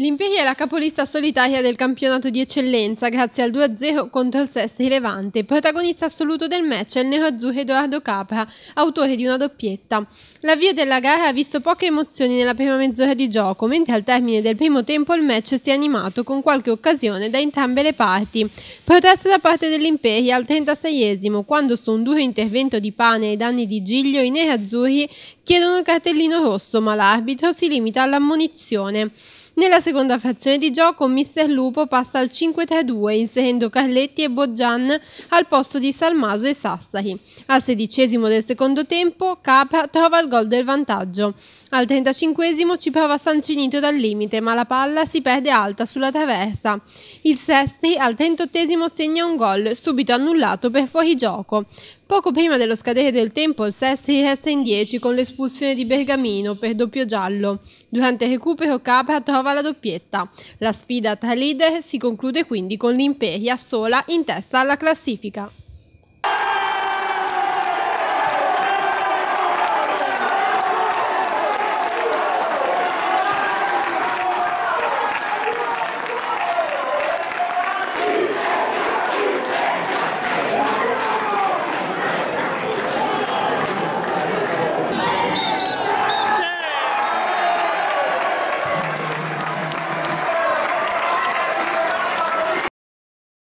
L'Imperia è la capolista solitaria del campionato di eccellenza grazie al 2-0 contro il Sestri Levante. Protagonista assoluto del match è il neroazzurro Edoardo Capra, autore di una doppietta. L'avvio della gara ha visto poche emozioni nella prima mezz'ora di gioco, mentre al termine del primo tempo il match si è animato con qualche occasione da entrambe le parti. Protesta da parte dell'Imperia al 36esimo, quando su un duro intervento di pane ai danni di Giglio i nerazzurri chiedono il cartellino rosso, ma l'arbitro si limita all'ammonizione. Nella seconda frazione di gioco Mister Lupo passa al 5-3-2 inserendo Carletti e Boggian al posto di Salmaso e Sassari. Al sedicesimo del secondo tempo Capra trova il gol del vantaggio. Al 35 ci prova Sancinito dal limite ma la palla si perde alta sulla traversa. Il Sestri al 38 segna un gol subito annullato per fuorigioco. Poco prima dello scadere del tempo il Sestri resta in 10 con l'espulsione di Bergamino per doppio giallo. Durante il recupero Capra trova la doppietta. La sfida tra leader si conclude quindi con l'Imperia sola in testa alla classifica.